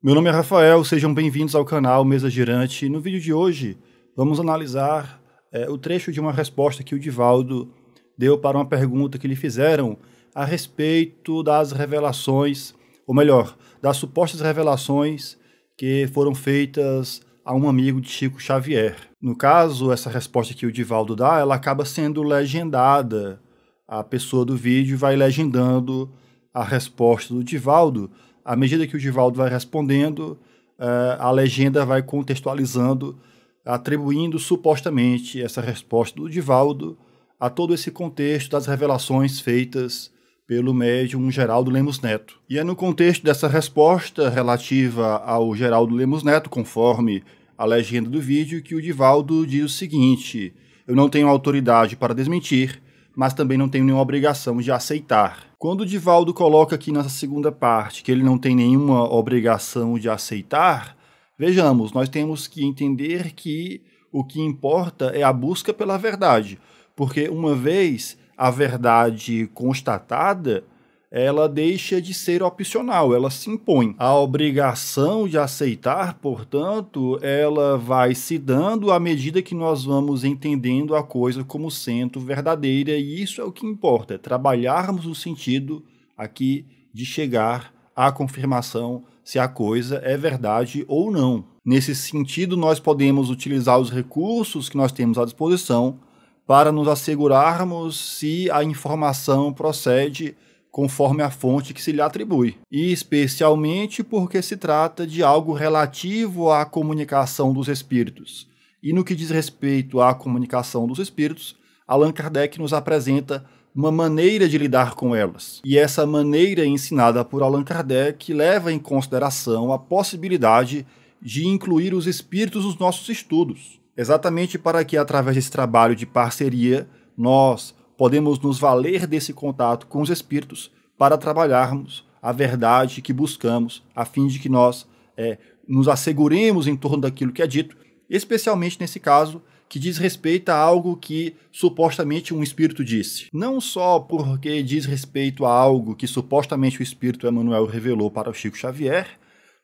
Meu nome é Rafael, sejam bem-vindos ao canal Mesa Girante. No vídeo de hoje, vamos analisar é, o trecho de uma resposta que o Divaldo deu para uma pergunta que lhe fizeram a respeito das revelações, ou melhor, das supostas revelações que foram feitas a um amigo de Chico Xavier. No caso, essa resposta que o Divaldo dá, ela acaba sendo legendada. A pessoa do vídeo vai legendando a resposta do Divaldo à medida que o Divaldo vai respondendo, uh, a legenda vai contextualizando, atribuindo supostamente essa resposta do Divaldo a todo esse contexto das revelações feitas pelo médium Geraldo Lemos Neto. E é no contexto dessa resposta relativa ao Geraldo Lemos Neto, conforme a legenda do vídeo, que o Divaldo diz o seguinte: Eu não tenho autoridade para desmentir, mas também não tenho nenhuma obrigação de aceitar. Quando o Divaldo coloca aqui nessa segunda parte que ele não tem nenhuma obrigação de aceitar, vejamos, nós temos que entender que o que importa é a busca pela verdade, porque uma vez a verdade constatada, ela deixa de ser opcional, ela se impõe. A obrigação de aceitar, portanto, ela vai se dando à medida que nós vamos entendendo a coisa como sendo verdadeira, e isso é o que importa, é trabalharmos o sentido aqui de chegar à confirmação se a coisa é verdade ou não. Nesse sentido, nós podemos utilizar os recursos que nós temos à disposição para nos assegurarmos se a informação procede conforme a fonte que se lhe atribui, e especialmente porque se trata de algo relativo à comunicação dos espíritos. E no que diz respeito à comunicação dos espíritos, Allan Kardec nos apresenta uma maneira de lidar com elas. E essa maneira ensinada por Allan Kardec leva em consideração a possibilidade de incluir os espíritos nos nossos estudos, exatamente para que, através desse trabalho de parceria, nós, podemos nos valer desse contato com os espíritos para trabalharmos a verdade que buscamos, a fim de que nós é, nos asseguremos em torno daquilo que é dito, especialmente nesse caso que diz respeito a algo que supostamente um espírito disse. Não só porque diz respeito a algo que supostamente o espírito Emmanuel revelou para o Chico Xavier,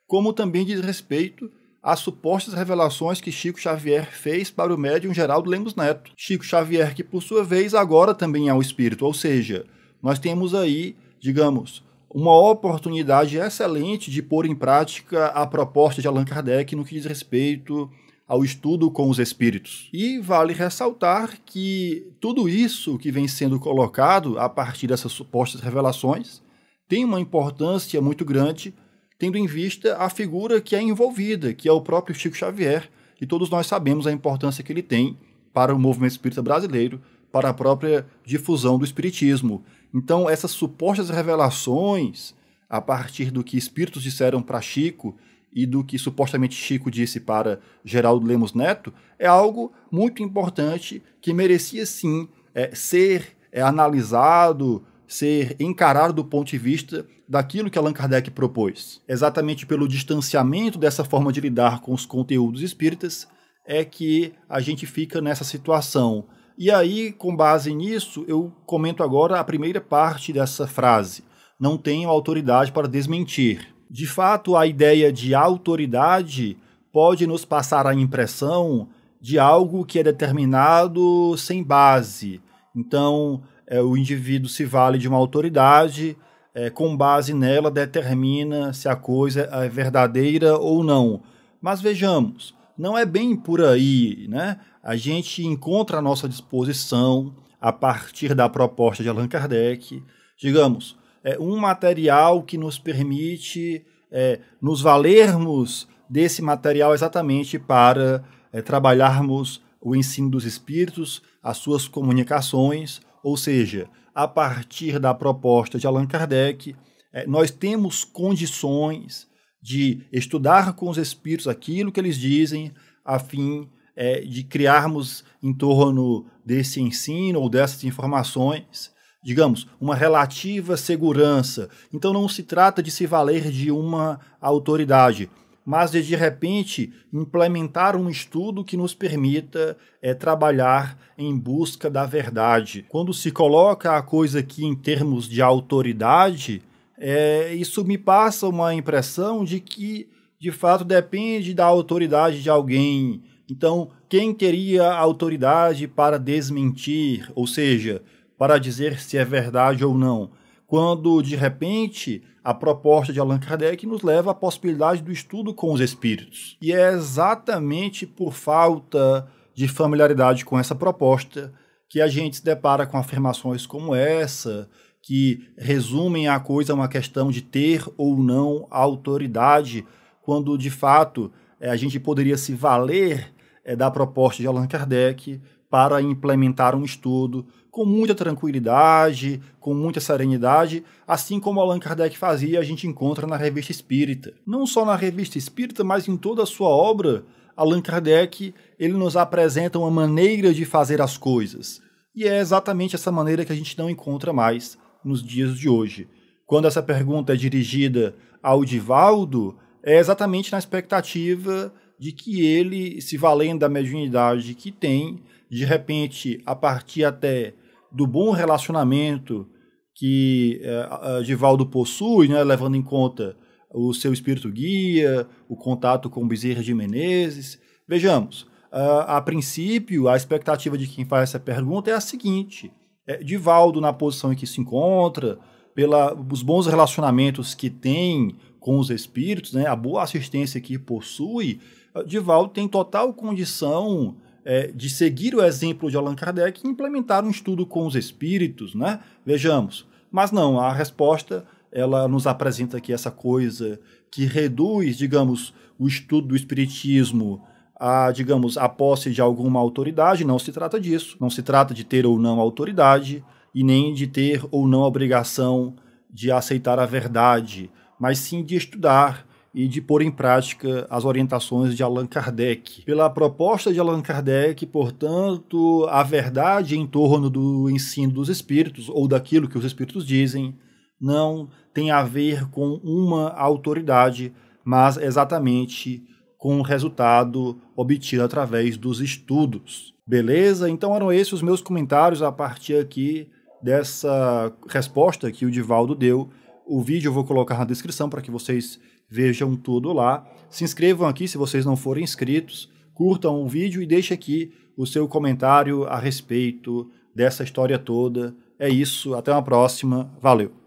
como também diz respeito às supostas revelações que Chico Xavier fez para o médium Geraldo Lemos Neto. Chico Xavier, que por sua vez agora também é um espírito, ou seja, nós temos aí, digamos, uma oportunidade excelente de pôr em prática a proposta de Allan Kardec no que diz respeito ao estudo com os espíritos. E vale ressaltar que tudo isso que vem sendo colocado a partir dessas supostas revelações tem uma importância muito grande tendo em vista a figura que é envolvida, que é o próprio Chico Xavier, e todos nós sabemos a importância que ele tem para o movimento espírita brasileiro, para a própria difusão do espiritismo. Então, essas supostas revelações a partir do que espíritos disseram para Chico e do que supostamente Chico disse para Geraldo Lemos Neto é algo muito importante que merecia sim é, ser é, analisado, ser encarado do ponto de vista daquilo que Allan Kardec propôs. Exatamente pelo distanciamento dessa forma de lidar com os conteúdos espíritas é que a gente fica nessa situação. E aí, com base nisso, eu comento agora a primeira parte dessa frase. Não tenho autoridade para desmentir. De fato, a ideia de autoridade pode nos passar a impressão de algo que é determinado sem base. Então, é, o indivíduo se vale de uma autoridade, é, com base nela determina se a coisa é verdadeira ou não. Mas vejamos, não é bem por aí, né? A gente encontra à nossa disposição a partir da proposta de Allan Kardec, digamos, é um material que nos permite é, nos valermos desse material exatamente para é, trabalharmos o ensino dos espíritos, as suas comunicações, ou seja, a partir da proposta de Allan Kardec, é, nós temos condições de estudar com os espíritos aquilo que eles dizem, a fim é, de criarmos em torno desse ensino ou dessas informações, digamos, uma relativa segurança. Então não se trata de se valer de uma autoridade, mas de, de repente implementar um estudo que nos permita é, trabalhar em busca da verdade. Quando se coloca a coisa aqui em termos de autoridade, é, isso me passa uma impressão de que, de fato, depende da autoridade de alguém. Então, quem teria autoridade para desmentir, ou seja, para dizer se é verdade ou não? quando de repente a proposta de Allan Kardec nos leva à possibilidade do estudo com os espíritos. E é exatamente por falta de familiaridade com essa proposta que a gente se depara com afirmações como essa, que resumem a coisa a uma questão de ter ou não autoridade, quando de fato eh, a gente poderia se valer eh, da proposta de Allan Kardec para implementar um estudo, com muita tranquilidade, com muita serenidade, assim como Allan Kardec fazia, a gente encontra na Revista Espírita. Não só na Revista Espírita, mas em toda a sua obra, Allan Kardec, ele nos apresenta uma maneira de fazer as coisas. E é exatamente essa maneira que a gente não encontra mais nos dias de hoje. Quando essa pergunta é dirigida ao Divaldo, é exatamente na expectativa de que ele, se valendo da mediunidade que tem, de repente, a partir até do bom relacionamento que é, eh, Divaldo possui, né, levando em conta o seu espírito guia, o contato com Bezerra de Menezes. Vejamos, a, a princípio, a expectativa de quem faz essa pergunta é a seguinte: é, Divaldo, na posição em que se encontra, pelos bons relacionamentos que tem com os espíritos, né, a boa assistência que possui, Divaldo tem total condição é, de seguir o exemplo de Allan Kardec e implementar um estudo com os espíritos, né? Vejamos. Mas não, a resposta ela nos apresenta aqui essa coisa que reduz, digamos, o estudo do espiritismo a, digamos, a posse de alguma autoridade, não se trata disso. Não se trata de ter ou não autoridade e nem de ter ou não obrigação de aceitar a verdade, mas sim de estudar, e de pôr em prática as orientações de Allan Kardec. Pela proposta de Allan Kardec, portanto, a verdade em torno do ensino dos espíritos, ou daquilo que os espíritos dizem, não tem a ver com uma autoridade, mas exatamente com o resultado obtido através dos estudos. Beleza? Então eram esses os meus comentários a partir aqui dessa resposta que o Divaldo deu. O vídeo eu vou colocar na descrição para que vocês Vejam tudo lá. Se inscrevam aqui se vocês não forem inscritos. Curtam o vídeo e deixe aqui o seu comentário a respeito dessa história toda. É isso, até uma próxima. Valeu!